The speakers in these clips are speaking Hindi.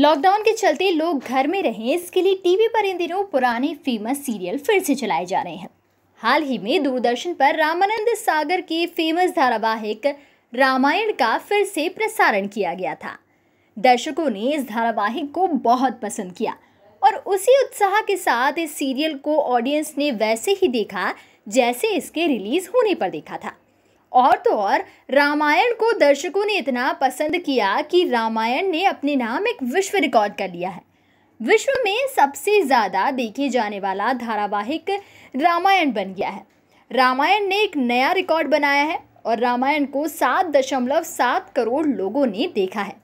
लॉकडाउन के चलते लोग घर में रहें इसके लिए टीवी पर इन दिनों पुराने फेमस सीरियल फिर से चलाए जा रहे हैं हाल ही में दूरदर्शन पर रामानंद सागर के फेमस धारावाहिक रामायण का फिर से प्रसारण किया गया था दर्शकों ने इस धारावाहिक को बहुत पसंद किया और उसी उत्साह के साथ इस सीरियल को ऑडियंस ने वैसे ही देखा जैसे इसके रिलीज होने पर देखा था और तो और रामायण को दर्शकों ने इतना पसंद किया कि रामायण ने अपने नाम एक विश्व रिकॉर्ड कर लिया है विश्व में सबसे ज़्यादा देखे जाने वाला धारावाहिक रामायण बन गया है रामायण ने एक नया रिकॉर्ड बनाया है और रामायण को सात दशमलव सात करोड़ लोगों ने देखा है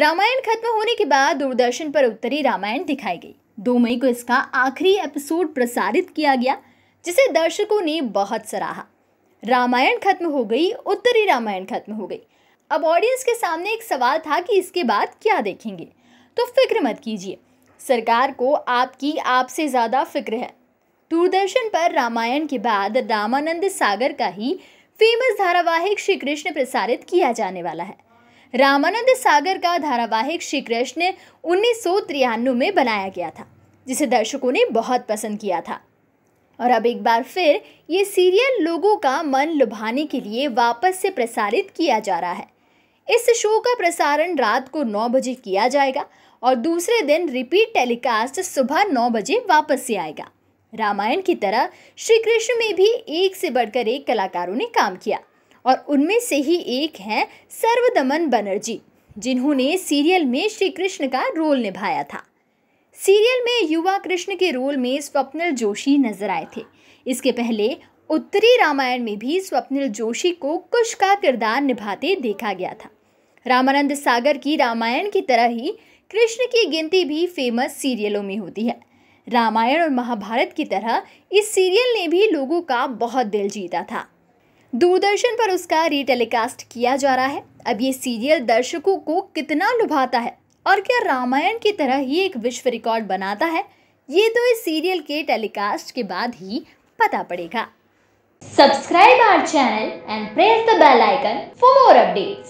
रामायण खत्म होने के बाद दूरदर्शन पर उत्तरी रामायण दिखाई गई दो मई को इसका आखिरी एपिसोड प्रसारित किया गया जिसे दर्शकों ने बहुत सराहा रामायण खत्म हो गई उत्तरी रामायण खत्म हो गई अब ऑडियंस के सामने एक सवाल था कि इसके बाद क्या देखेंगे तो फिक्र मत कीजिए सरकार को आपकी आपसे ज़्यादा फिक्र है दूरदर्शन पर रामायण के बाद रामानंद सागर का ही फेमस धारावाहिक श्री कृष्ण प्रसारित किया जाने वाला है रामानंद सागर का धारावाहिक श्री कृष्ण उन्नीस में बनाया गया था जिसे दर्शकों ने बहुत पसंद किया था और अब एक बार फिर ये सीरियल लोगों का मन लुभाने के लिए वापस से प्रसारित किया जा रहा है इस शो का प्रसारण रात को नौ बजे किया जाएगा और दूसरे दिन रिपीट टेलीकास्ट सुबह नौ बजे वापस से आएगा रामायण की तरह श्री कृष्ण में भी एक से बढ़कर एक कलाकारों ने काम किया और उनमें से ही एक हैं सर्वदमन बनर्जी जिन्होंने सीरियल में श्री कृष्ण का रोल निभाया था सीरियल में युवा कृष्ण के रोल में स्वप्निल जोशी नजर आए थे इसके पहले उत्तरी रामायण में भी स्वप्निल जोशी को कुश का किरदार निभाते देखा गया था रामानंद सागर की रामायण की तरह ही कृष्ण की गिनती भी फेमस सीरियलों में होती है रामायण और महाभारत की तरह इस सीरियल ने भी लोगों का बहुत दिल जीता था दूरदर्शन पर उसका रीटेलीकास्ट किया जा रहा है अब ये सीरियल दर्शकों को कितना लुभाता है और क्या रामायण की तरह ही एक विश्व रिकॉर्ड बनाता है ये तो इस सीरियल के टेलीकास्ट के बाद ही पता पड़ेगा subscribe our channel and press the bell icon for more update